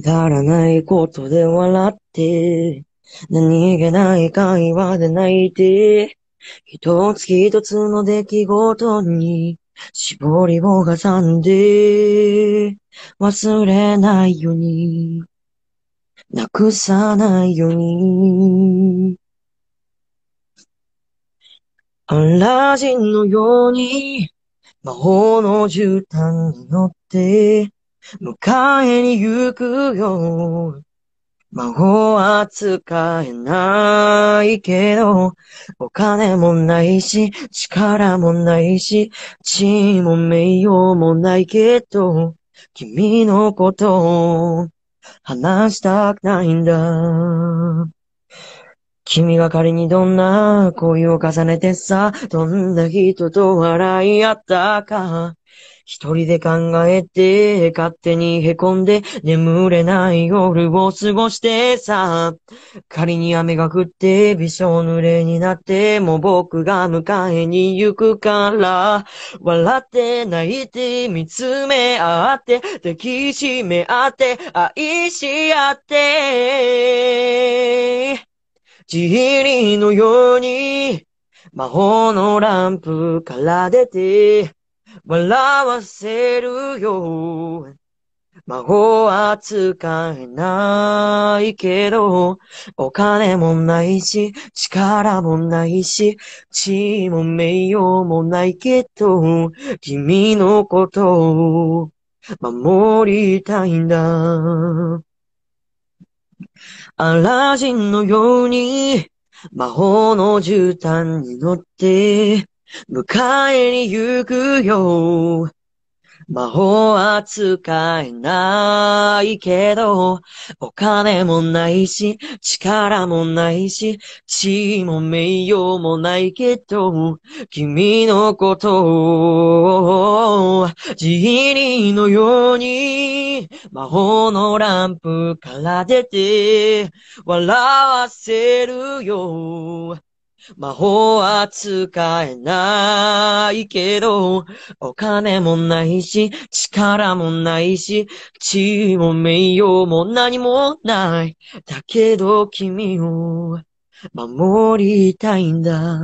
だらないことで笑って、何気ない会話で泣いて、一つ一つの出来事に絞りを挟んで、忘れないように、なくさないように。アラジンのように、魔法の絨毯に乗って、迎えに行くよ。魔法は使えないけど、お金もないし、力もないし、地位も名誉もないけど、君のことを話したくないんだ。君が仮にどんな恋を重ねてさ、どんな人と笑い合ったか。一人で考えて、勝手に凹んで、眠れない夜を過ごしてさ。仮に雨が降って、微笑濡れになって、もう僕が迎えに行くから。笑って泣いて、見つめ合って、抱きしめ合って、愛し合って。ーリーのように、魔法のランプから出て、笑わせるよ。魔法は使えないけど、お金もないし、力もないし、地位も名誉もないけど、君のことを守りたいんだ。アラジンのように、魔法の絨毯に乗って、迎えに行くよ。魔法は使えないけど、お金もないし、力もないし、地位も名誉もないけど、君のことを、ジーニーのように、魔法のランプから出て、笑わせるよ。魔法は使えないけど、お金もないし、力もないし、地位も名誉も何もない。だけど君を守りたいんだ。